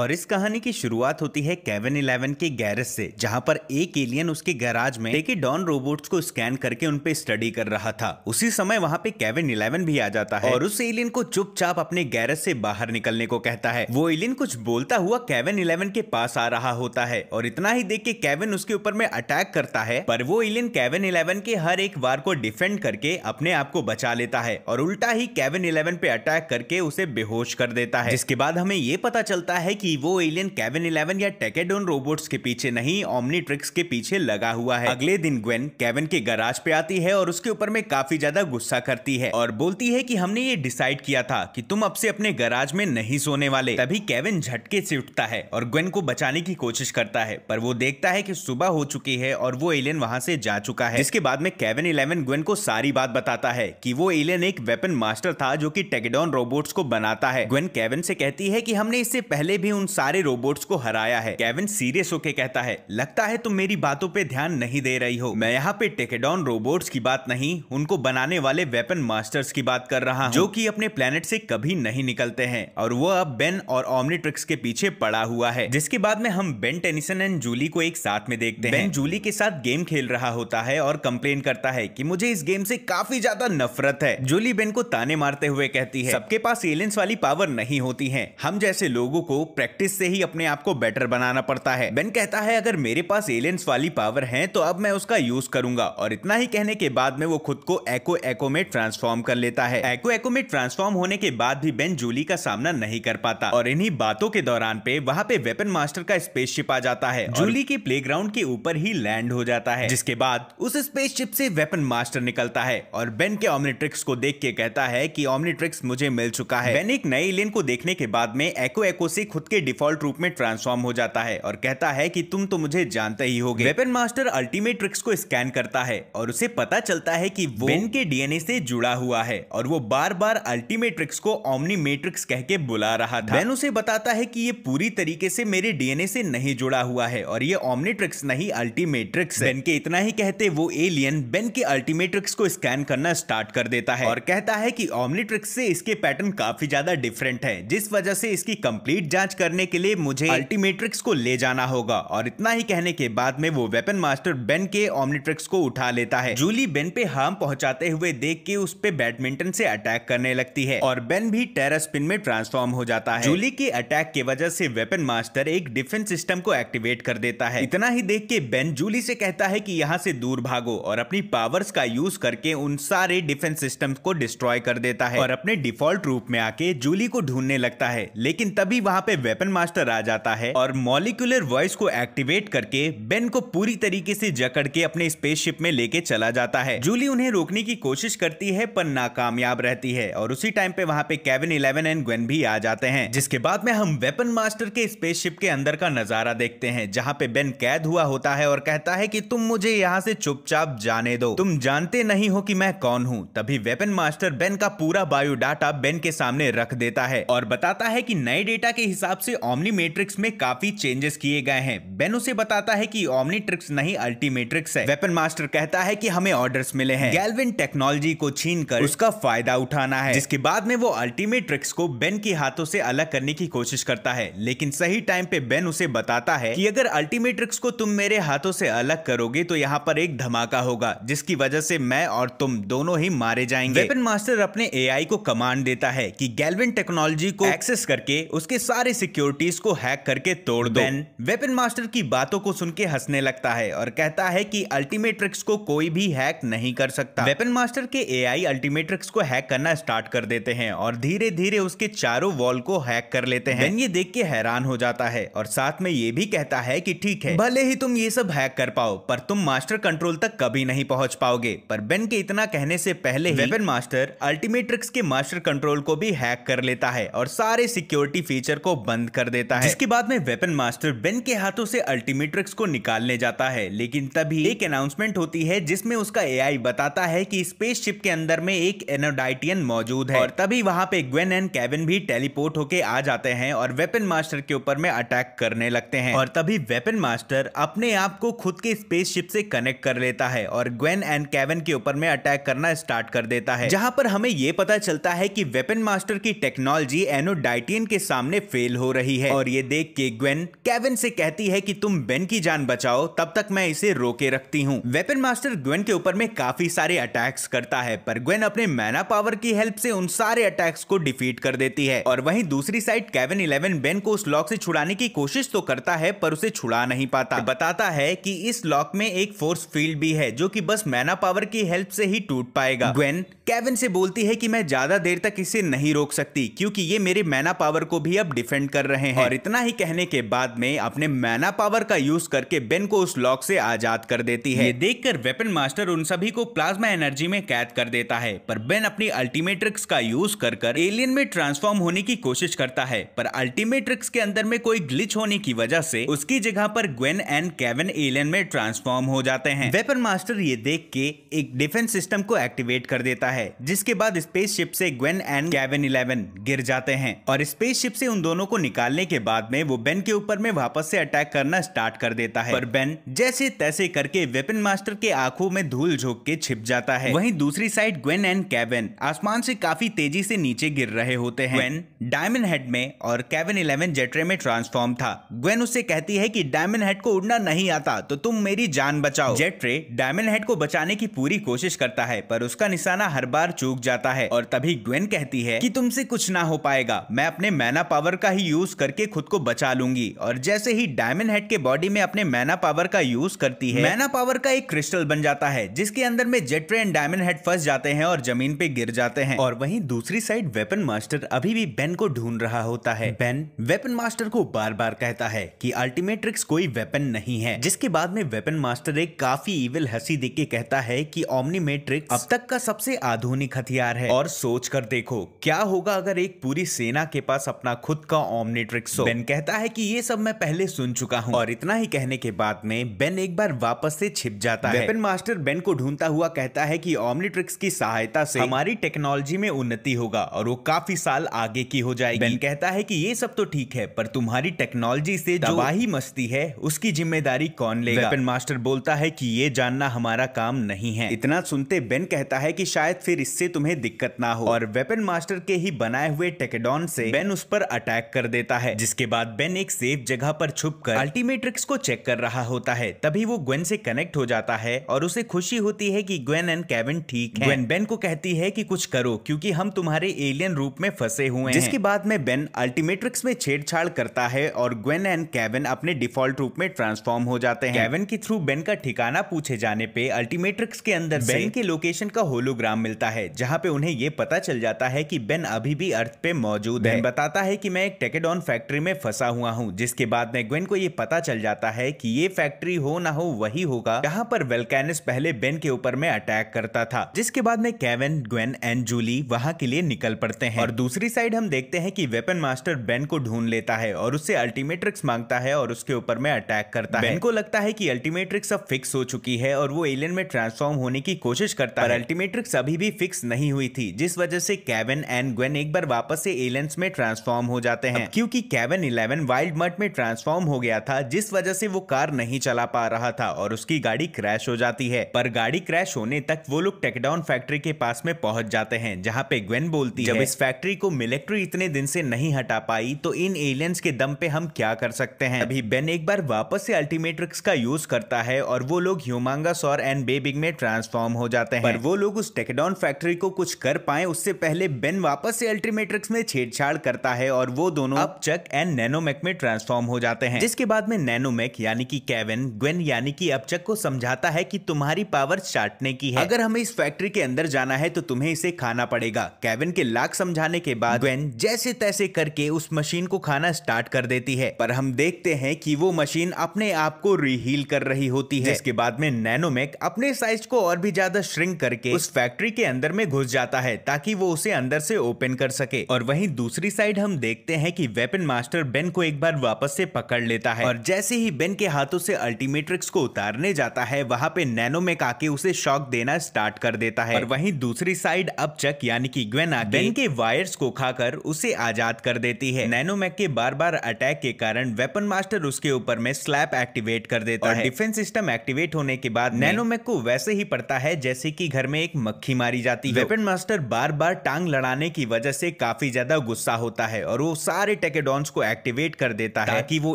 और इस कहानी की शुरुआत होती है केवन इलेवन के गैरेज से जहां पर एक एलियन उसके गैराज में लेके डॉन रोबोट्स को स्कैन करके उन पे स्टडी कर रहा था उसी समय वहां पे केवन इलेवन भी आ जाता है और उस एलियन को चुपचाप अपने गैरेज से बाहर निकलने को कहता है वो एलियन कुछ बोलता हुआ केवन इलेवन के पास आ रहा होता है और इतना ही देख के केवन उसके ऊपर में अटैक करता है पर वो एलियन केवन इलेवन के हर एक वार को डिफेंड करके अपने आप को बचा लेता है और उल्टा ही केवन इलेवन पे अटैक करके उसे बेहोश कर देता है जिसके बाद हमें ये पता चलता है कि वो एलियन कैवन इलेवन या टेकेडोन रोबोट्स के पीछे नहीं ओमनी ट्रिक्स के पीछे लगा हुआ है अगले दिन ग्वेन कैवन के गराज पे आती है और उसके ऊपर में काफी ज्यादा गुस्सा करती है और बोलती है कि हमने ये डिसाइड किया था कि तुम अब से अपने गराज में नहीं सोने वाले तभी केविन झटके से उठता है और ग्वेन को बचाने की कोशिश करता है पर वो देखता है की सुबह हो चुकी है और वो एलियन वहाँ से जा चुका है इसके बाद में केविन इलेवन ग्वेन को सारी बात बताता है की वो एलियन एक वेपन मास्टर था जो की टेकेडोन रोबोट्स को बनाता है ग्वेन केविन से कहती है कि हमने इससे पहले भी ने उन सारे रोबोट्स को हराया है केविन सीरियस होके कहता है लगता है तुम मेरी बातों पे ध्यान नहीं दे रही हो मैं यहाँ पे टेकेडॉन रोबोट्स की बात नहीं उनको बनाने वाले वेपन मास्टर्स की बात कर रहा जो की अपने प्लेनेट से कभी नहीं निकलते हैं और वो अब बेन और ऑमनीट्रिक्स के पीछे पड़ा हुआ है जिसके बाद में हम बेन टेनिसन एंड जूली को एक साथ में देखते हैं बेन जूली के साथ गेम खेल रहा होता है और कंप्लेन करता है कि मुझे इस गेम से काफी ज्यादा नफरत है जूली बेन को ताने मारते हुए कहती है सबके पास एलियंस वाली पावर नहीं होती है हम जैसे लोगों को प्रैक्टिस से ही अपने आप को बेटर बनाना पड़ता है बेन कहता है अगर मेरे पास एलियंस वाली पावर है तो अब मैं उसका यूज करूंगा और इतना ही कहने के बाद में वो खुद को एको एको में ट्रांसफॉर्म कर लेता है एको एको में ट्रांसफॉर्म होने के बाद भी बेन जूली का सामना नहीं कर पाता और इन्हीं बातों के दौरान पे वहाँ पे वेपन मास्टर का स्पेसशिप आ जाता है जूली के प्ले के ऊपर ही लैंड हो जाता है जिसके बाद उस स्पेसशिप से वेपन मास्टर निकलता है और बेन के ऑमनिट्रिक्स को देख के कहता है की ऑमनिट्रिक्स मुझे मिल चुका है बेन एक नए एलियन को देखने के बाद में एको एको से खुद खुद के डिफॉल्ट रूप में ट्रांसफॉर्म हो जाता है और कहता है कि तुम तो मुझे जानते ही होगे वेपन मास्टर अल्टीमेट ट्रिक्स को स्कैन करता है और उसे पता चलता है कि वो बेन के डीएनए से जुड़ा हुआ है और वो बार बार अल्टीमेट ट्रिक्स को ओमनी मेट्रिक्स कह के बुला रहा था बेन उसे बताता है की ये पूरी तरीके से मेरे डीएनए से नहीं जुड़ा हुआ है और ये ओमनीट्रिक्स नहीं अल्टीमेट्रिक्स बेन के इतना ही कहते वो एलियन बेन के अल्टीमेट्रिक्स को स्कैन करना स्टार्ट कर देता है और कहता है कि ओमनीट्रिक्स से इसके पैटर्न काफी ज्यादा डिफरेंट है जिस वजह से इसकी कंप्लीट जांच मैच करने के लिए मुझे अल्टीमेट्रिक्स को ले जाना होगा और इतना ही कहने के बाद में वो वेपन मास्टर बेन के ऑमनिट्रिक्स को उठा लेता है जूली बेन पे हार्म पहुंचाते हुए देख के उस पे बैडमिंटन से अटैक करने लगती है और बेन भी टेरा स्पिन में ट्रांसफॉर्म हो जाता है जूली के अटैक की वजह से वेपन मास्टर एक डिफेंस सिस्टम को एक्टिवेट कर देता है इतना ही देख के बेन जूली से कहता है कि यहाँ से दूर भागो और अपनी पावर्स का यूज करके उन सारे डिफेंस सिस्टम को डिस्ट्रॉय कर देता है और अपने डिफॉल्ट रूप में आके जूली को ढूंढने लगता है लेकिन तभी वहाँ पे वेपन मास्टर आ जाता है और मॉलिकुलर वॉइस को एक्टिवेट करके बेन को पूरी तरीके से जकड़ के अपने स्पेसशिप में लेके चला जाता है जूली उन्हें रोकने की कोशिश करती है पर नाकामयाब रहती है और उसी टाइम पे वहाँ पे केविन इलेवन एंड ग्वेन भी आ जाते हैं जिसके बाद में हम वेपन मास्टर के स्पेसशिप के अंदर का नजारा देखते हैं जहाँ पे बेन कैद हुआ होता है और कहता है की तुम मुझे यहाँ से चुपचाप जाने दो तुम जानते नहीं हो की मैं कौन हूँ तभी वेपन मास्टर बेन का पूरा बायोडाटा बेन के सामने रख देता है और बताता है की नए डेटा के हिसाब हिसाब से ओमनी मेट्रिक्स में काफी चेंजेस किए गए हैं बेन उसे बताता है कि ओमनी ट्रिक्स नहीं अल्टीमेट्रिक्स है वेपन मास्टर कहता है कि हमें ऑर्डर्स मिले हैं गैलविन टेक्नोलॉजी को छीन कर उसका फायदा उठाना है जिसके बाद में वो अल्टीमेट्रिक्स को बेन के हाथों से अलग करने की कोशिश करता है लेकिन सही टाइम पे बेन उसे बताता है की अगर अल्टीमेट्रिक्स को तुम मेरे हाथों से अलग करोगे तो यहाँ पर एक धमाका होगा जिसकी वजह से मैं और तुम दोनों ही मारे जाएंगे वेपन मास्टर अपने ए को कमांड देता है की गैल्विन टेक्नोलॉजी को एक्सेस करके उसके सारे सिक्योरिटीज को हैक करके तोड़ दो वेपन मास्टर की बातों को सुन के हंसने लगता है और कहता है कि अल्टीमेट्रिक्स को कोई भी हैक नहीं कर सकता वेपन मास्टर के एआई अल्टीमेट्रिक्स को हैक करना स्टार्ट कर देते हैं और धीरे धीरे उसके चारों वॉल को हैक कर लेते हैं ये देख के हैरान हो जाता है और साथ में ये भी कहता है की ठीक है भले ही तुम ये सब हैक कर पाओ पर तुम मास्टर कंट्रोल तक कभी नहीं पहुँच पाओगे पर बेन के इतना कहने से पहले वेपन मास्टर अल्टीमेट्रिक्स के मास्टर कंट्रोल को भी हैक कर लेता है और सारे सिक्योरिटी फीचर को बंद कर देता है इसके बाद में वेपन मास्टर बेन के हाथों से अल्टीमेट्रिक्स को निकालने जाता है लेकिन तभी एक अनाउंसमेंट होती है जिसमें उसका एआई बताता है कि स्पेसशिप के अंदर में एक एनोडाइटियन मौजूद है और तभी वहाँ पे ग्वेन एंड केविन भी टेलीपोर्ट होके आ जाते हैं और वेपन मास्टर के ऊपर में अटैक करने लगते हैं और तभी वेपन मास्टर अपने आप को खुद के स्पेसशिप से कनेक्ट कर लेता है और ग्वेन एंड कैवन के ऊपर में अटैक करना स्टार्ट कर देता है जहाँ पर हमें ये पता चलता है की वेपन मास्टर की टेक्नोलॉजी एनोडाइटियन के सामने फेल हो रही है और ये देख के ग्वेन केविन से कहती है कि तुम बेन की जान बचाओ तब तक मैं इसे रोके रखती हूँ वेपन मास्टर ग्वेन के ऊपर में काफी सारे अटैक्स करता है पर ग्वेन अपने मैना पावर की हेल्प से उन सारे अटैक्स को डिफीट कर देती है और वहीं दूसरी साइड केविन इलेवन बेन को उस लॉक से छुड़ाने की कोशिश तो करता है पर उसे छुड़ा नहीं पाता बताता है की इस लॉक में एक फोर्स फील्ड भी है जो की बस मैना पावर की हेल्प से ही टूट पाएगा ग्वेन केविन से बोलती है कि मैं ज्यादा देर तक इसे नहीं रोक सकती क्योंकि ये मेरे मैना पावर को भी अब डिफेंड कर रहे हैं और इतना ही कहने के बाद में अपने मैना पावर का यूज करके बेन को उस लॉक से आजाद कर देती है देखकर वेपन मास्टर उन सभी को प्लाज्मा एनर्जी में कैद कर देता है पर बेन अपनी अल्टीमेट्रिक्स का यूज कर कर एलियन में ट्रांसफॉर्म होने की कोशिश करता है पर अल्टीमेट्रिक्स के अंदर में कोई ग्लिच होने की वजह से उसकी जगह पर ग्वेन एंड केविन एलियन में ट्रांसफॉर्म हो जाते हैं वेपन मास्टर ये देख के एक डिफेंस सिस्टम को एक्टिवेट कर देता है है जिसके बाद स्पेसशिप से ग्वेन एंड गैवन इलेवन गिर जाते हैं और स्पेसशिप से उन दोनों को निकालने के बाद में वो बेन के ऊपर में वापस से अटैक करना स्टार्ट कर देता है और बेन जैसे तैसे करके वेपन मास्टर के आंखों में धूल झोंक के छिप जाता है वहीं दूसरी साइड ग्वेन एंड कैवन आसमान से काफी तेजी से नीचे गिर रहे होते हैं ग्वेन डायमंड हेड में और कैवन इलेवन जेटरे में ट्रांसफॉर्म था ग्वेन उससे कहती है की डायमंड हेड को उड़ना नहीं आता तो तुम मेरी जान बचाओ जेटरे डायमंड हेड को बचाने की पूरी कोशिश करता है पर उसका निशाना हर बार चूक जाता है और तभी ग्वेन कहती है कि तुमसे कुछ ना हो पाएगा मैं अपने मैना पावर का ही यूज करके खुद को बचा लूंगी और जैसे ही डायमंड हेड के बॉडी में अपने मैना पावर का यूज करती है मैना पावर का एक क्रिस्टल बन जाता है जिसके अंदर में जेट्रे एंड डायमंड हेड फंस जाते हैं और जमीन पे गिर जाते हैं और वही दूसरी साइड वेपन मास्टर अभी भी बेन को ढूंढ रहा होता है बेन वेपन मास्टर को बार बार कहता है की अल्टीमेट्रिक्स कोई वेपन नहीं है जिसके बाद में वेपन मास्टर एक काफी इविल हंसी के कहता है की ओमनी मेट्रिक्स अब तक का सबसे आधुनिक हथियार है और सोच कर देखो क्या होगा अगर एक पूरी सेना के पास अपना खुद का ओमनीट्रिक्स हो बेन कहता है कि ये सब मैं पहले सुन चुका हूँ और इतना ही कहने के बाद में बेन एक बार वापस से छिप जाता है मास्टर बेन को ढूंढता हुआ कहता है की ओमनीट्रिक्स की सहायता से हमारी टेक्नोलॉजी में उन्नति होगा और वो काफी साल आगे की हो जाएगी बेन कहता है की ये सब तो ठीक है पर तुम्हारी टेक्नोलॉजी से तबाही मस्ती है उसकी जिम्मेदारी कौन लेगा मास्टर बोलता है कि ये जानना हमारा काम नहीं है इतना सुनते बेन कहता है कि शायद फिर इससे तुम्हें दिक्कत ना हो और वेपन मास्टर के ही बनाए हुए टेकेडॉन से बेन उस पर अटैक कर देता है जिसके बाद बेन एक सेफ जगह पर छुप कर अल्टीमेट्रिक्स को चेक कर रहा होता है तभी वो ग्वेन से कनेक्ट हो जाता है और उसे खुशी होती है की ग्वेन एंड केविन ठीक है ग्वेन बेन को कहती है की कुछ करो क्यूँकी हम तुम्हारे एलियन रूप में फंसे हुए हैं जिसके बाद में बेन अल्टीमेट्रिक्स में छेड़छाड़ करता है और ग्वेन एंड केविन अपने डिफॉल्ट रूप में ट्रांसफॉर्म हो जाते हैं केविन के थ्रू बेन का ठिकाना पूछे जाने पे अल्टीमेट्रिक्स के अंदर बेन के लोकेशन का होलोग्राम मिल मिलता है जहां पे उन्हें ये पता चल जाता है कि बेन अभी भी अर्थ पे मौजूद है बताता है कि मैं एक टेकेडॉन फैक्ट्री में फंसा हुआ हूँ जिसके बाद में ग्वेन को ये पता चल जाता है की ये फैक्ट्री हो ना हो वही होगा जहाँ पर वेलकैनिस पहले बेन के ऊपर में अटैक करता था जिसके बाद में केवन ग्वेन एंड जूली वहाँ के लिए निकल पड़ते हैं और दूसरी साइड हम देखते हैं कि वेपन मास्टर बेन को ढूंढ लेता है और उससे अल्टीमेट्रिक्स मांगता है और उसके ऊपर में अटैक करता है बेन को लगता है कि अल्टीमेट्रिक्स अब फिक्स हो चुकी है और वो एलियन में ट्रांसफॉर्म होने की कोशिश करता है अल्टीमेट्रिक्स अभी भी फिक्स नहीं हुई थी जिस वजह से कैवन एंड ग्वेन एक बार वापस से एलियंस में ट्रांसफॉर्म हो जाते हैं क्योंकि कैवन इलेवन वाइल्ड मर्ट में ट्रांसफॉर्म हो गया था जिस वजह से वो कार नहीं चला पा रहा था और उसकी गाड़ी क्रैश हो जाती है पर गाड़ी क्रैश होने तक वो लोग टेकडाउन फैक्ट्री के पास में पहुंच जाते हैं जहाँ पे ग्वेन बोलती जब है इस फैक्ट्री को मिलिट्री इतने दिन से नहीं हटा पाई तो इन एलियंस के दम पे हम क्या कर सकते हैं अभी बेन एक बार वापस से अल्टीमेट्रिक्स का यूज करता है और वो लोग ह्यूमांगस और एन बेबिग में ट्रांसफॉर्म हो जाते हैं पर वो लोग उस टेकडॉन ब्राउन फैक्ट्री को कुछ कर पाए उससे पहले बेन वापस से अल्ट्रीमेट्रिक्स में छेड़छाड़ करता है और वो दोनों अब चक एंड नैनोमेक में ट्रांसफॉर्म हो जाते हैं जिसके बाद में नैनोमेक यानी कि केविन ग्वेन यानी कि चक को समझाता है कि तुम्हारी पावर चाटने की है अगर हमें इस फैक्ट्री के अंदर जाना है तो तुम्हें इसे खाना पड़ेगा कैवन के लाख समझाने के बाद ग्वेन जैसे तैसे करके उस मशीन को खाना स्टार्ट कर देती है पर हम देखते हैं कि वो मशीन अपने आप को रिहील कर रही होती है इसके बाद में नैनोमेक अपने साइज को और भी ज्यादा श्रिंक करके उस फैक्ट्री के के अंदर में घुस जाता है ताकि वो उसे अंदर से ओपन कर सके और वहीं दूसरी साइड हम देखते हैं कि वेपन मास्टर बेन को एक बार वापस से पकड़ लेता है और जैसे ही बेन के हाथों से अल्टीमेट्रिक्स को उतारने जाता है वहाँ पे नैनो में आके उसे शॉक देना स्टार्ट कर देता है और वहीं दूसरी साइड अब चक यानी की ग्वेन आके बेन के वायर्स को खाकर उसे आजाद कर देती है नैनोमैक के बार बार अटैक के कारण वेपन मास्टर उसके ऊपर में स्लैप एक्टिवेट कर देता है डिफेंस सिस्टम एक्टिवेट होने के बाद नैनोमैक को वैसे ही पड़ता है जैसे की घर में एक मक्खी मारी मारी जाती है वेपन मास्टर बार बार टांग लड़ाने की वजह से काफी ज्यादा गुस्सा होता है और वो सारे टेकेडॉन्स को एक्टिवेट कर देता है ताकि वो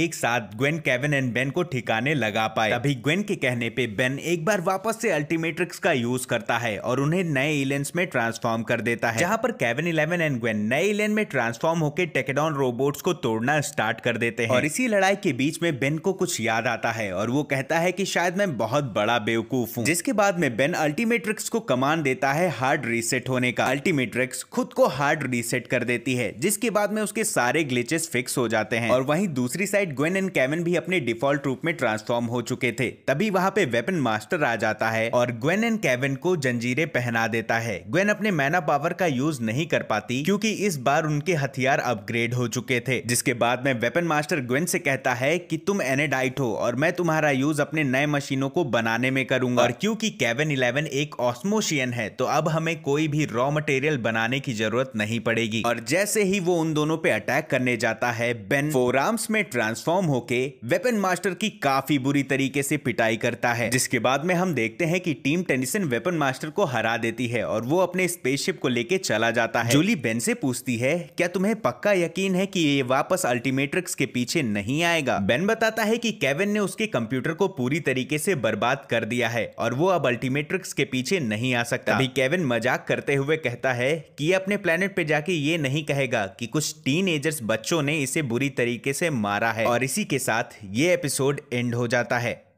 एक साथ ग्वेन केविन एंड बेन को ठिकाने लगा पाए अभी ग्वेन के कहने पे बेन एक बार वापस से अल्टीमेट्रिक्स का यूज करता है और उन्हें नए इलेंस में ट्रांसफॉर्म कर देता है जहाँ पर केविन इलेवन एंड ग्वेन नए इलेन में ट्रांसफॉर्म होकर टेकेडॉन रोबोट्स को तोड़ना स्टार्ट कर देते हैं और इसी लड़ाई के बीच में बेन को कुछ याद आता है और वो कहता है की शायद मैं बहुत बड़ा बेवकूफ हूँ जिसके बाद में बेन अल्टीमेट्रिक्स को कमान देता देता है हार्ड रीसेट होने का अल्टीमेट्रिक्स खुद को हार्ड रीसेट कर देती है जिसके बाद में उसके सारे ग्लिचेस फिक्स हो जाते हैं और वहीं दूसरी साइड ग्वेन एंड कैमन भी अपने डिफॉल्ट रूप में ट्रांसफॉर्म हो चुके थे तभी वहाँ पे वेपन मास्टर आ जाता है और ग्वेन एंड कैवन को जंजीरें पहना देता है ग्वेन अपने मैना पावर का यूज नहीं कर पाती क्योंकि इस बार उनके हथियार अपग्रेड हो चुके थे जिसके बाद में वेपन मास्टर ग्वेन से कहता है कि तुम एनेडाइट हो और मैं तुम्हारा यूज अपने नए मशीनों को बनाने में करूंगा और क्योंकि कैवन इलेवन एक ऑस्मोशियन है तो अब हमें कोई भी रॉ मटेरियल बनाने की जरूरत नहीं पड़ेगी और जैसे ही वो उन दोनों पे अटैक करने जाता है बेन फोर आर्म्स में ट्रांसफॉर्म होके वेपन मास्टर की काफी बुरी तरीके से पिटाई करता है जिसके बाद में हम देखते हैं कि टीम टेनिसन वेपन मास्टर को हरा देती है और वो अपने स्पेसशिप को लेके चला जाता है जूली बेन से पूछती है क्या तुम्हें पक्का यकीन है कि ये वापस अल्टीमेट्रिक्स के पीछे नहीं आएगा बेन बताता है कि केविन ने उसके कंप्यूटर को पूरी तरीके से बर्बाद कर दिया है और वो अब अल्टीमेट्रिक्स के पीछे नहीं आ सकता अभी केविन मजाक करते हुए कहता है कि ये अपने प्लेनेट पे जाके ये नहीं कहेगा कि कुछ टीन बच्चों ने इसे बुरी तरीके से मारा है और इसी के साथ ये एपिसोड एंड हो जाता है